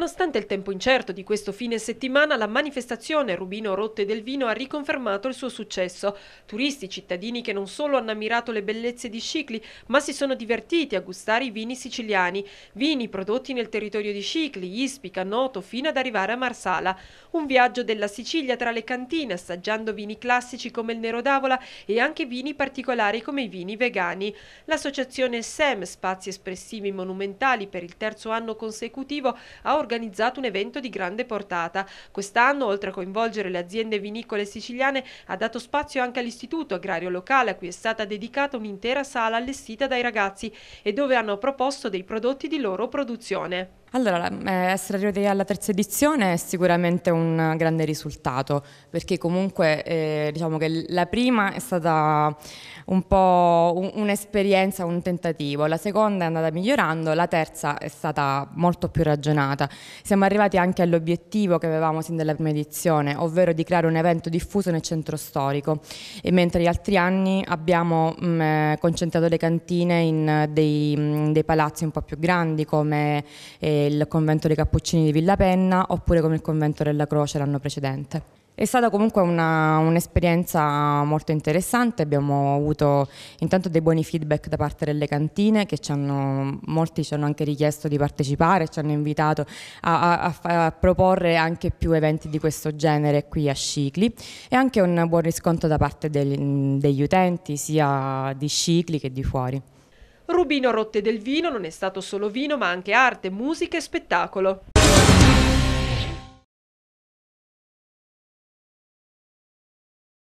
Nonostante il tempo incerto di questo fine settimana, la manifestazione Rubino Rotte del Vino ha riconfermato il suo successo. Turisti, cittadini che non solo hanno ammirato le bellezze di Scicli, ma si sono divertiti a gustare i vini siciliani. Vini prodotti nel territorio di Scicli, Ispica, Noto, fino ad arrivare a Marsala. Un viaggio della Sicilia tra le cantine, assaggiando vini classici come il Nero d'Avola e anche vini particolari come i vini vegani. L'associazione SEM, Spazi Espressivi Monumentali, per il terzo anno consecutivo, ha organizzato organizzato un evento di grande portata. Quest'anno, oltre a coinvolgere le aziende vinicole siciliane, ha dato spazio anche all'Istituto Agrario Locale, a cui è stata dedicata un'intera sala allestita dai ragazzi e dove hanno proposto dei prodotti di loro produzione. Allora, eh, essere arrivati alla terza edizione è sicuramente un grande risultato, perché comunque eh, diciamo che la prima è stata un po' un'esperienza, un tentativo, la seconda è andata migliorando, la terza è stata molto più ragionata. Siamo arrivati anche all'obiettivo che avevamo sin dalla prima edizione, ovvero di creare un evento diffuso nel centro storico, e mentre gli altri anni abbiamo mh, mm, eh, concentrato le cantine in eh, dei, mh, mm, dei, palazzi un po' più grandi come... Eh, il convento dei Cappuccini di Villa Penna oppure come il convento della Croce l'anno precedente. È stata comunque una, un'esperienza molto interessante, abbiamo avuto intanto dei buoni feedback da parte delle cantine che ci hanno, molti ci hanno anche richiesto di partecipare, ci hanno invitato a, a, a, a proporre anche più eventi di questo genere qui a Scicli e anche un buon riscontro da parte del, degli utenti sia di Scicli che di fuori. Rubino Rotte del Vino non è stato solo vino ma anche arte, musica e spettacolo.